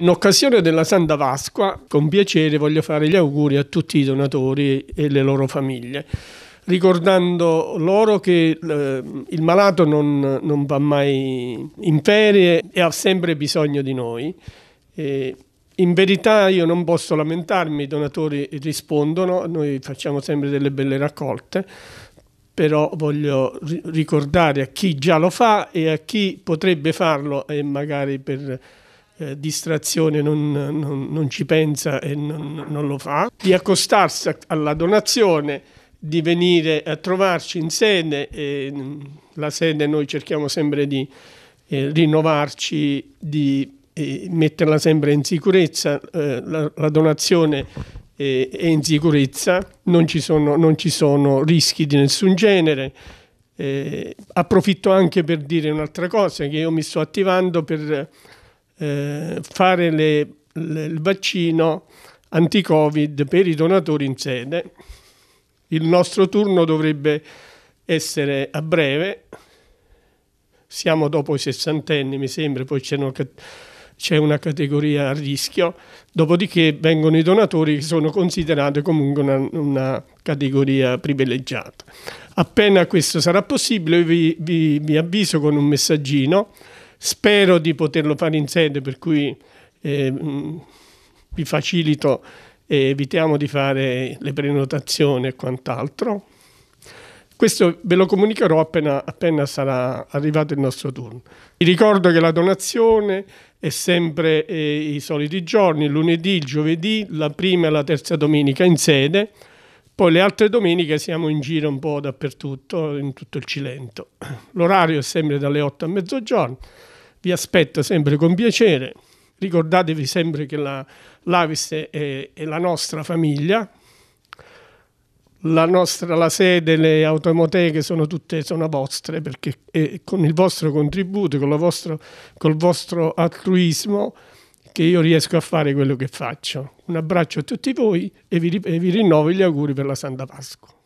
In occasione della Santa Pasqua, con piacere voglio fare gli auguri a tutti i donatori e le loro famiglie, ricordando loro che eh, il malato non, non, va mai in ferie e ha sempre bisogno di noi. E in verità io non posso lamentarmi, i donatori rispondono, noi facciamo sempre delle belle raccolte, però voglio ricordare a chi già lo fa e a chi potrebbe farlo e magari per eh, distrazione non, non, non, ci pensa e non, non, lo fa, di accostarsi alla donazione, di venire a trovarci in sede, eh, la sede noi cerchiamo sempre di eh, rinnovarci, di eh, metterla sempre in sicurezza, eh, la, la donazione è in sicurezza, non ci, sono, non ci sono, rischi di nessun genere. Eh, approfitto anche per dire un'altra cosa, che io mi sto attivando per eh, fare le, le, il vaccino anti-Covid per i donatori in sede. Il nostro turno dovrebbe essere a breve, siamo dopo i sessantenni mi sembra, poi c'è una, c'è una categoria a rischio, dopodiché vengono i donatori che sono considerati comunque una, una categoria privilegiata. Appena questo sarà possibile vi, vi, vi avviso con un messaggino Spero di poterlo fare in sede, per cui eh, vi facilito e evitiamo di fare le prenotazioni e quant'altro. Questo ve lo comunicherò appena, appena, sarà arrivato il nostro turno. Vi ricordo che la donazione è sempre eh, i soliti giorni, lunedì, giovedì, la prima e la terza domenica in sede. Poi le altre domeniche siamo in giro un po' dappertutto, in tutto il Cilento. L'orario è sempre dalle 8 a mezzogiorno. Vi aspetto sempre con piacere. Ricordatevi sempre che la, l'Avis è, è la nostra famiglia, la, nostra, la sede, le automoteche sono tutte sono vostre perché con il vostro contributo, con vostro, col vostro altruismo che io riesco a fare quello che faccio. Un abbraccio a tutti voi e vi, e vi rinnovo gli auguri per la Santa Pasqua.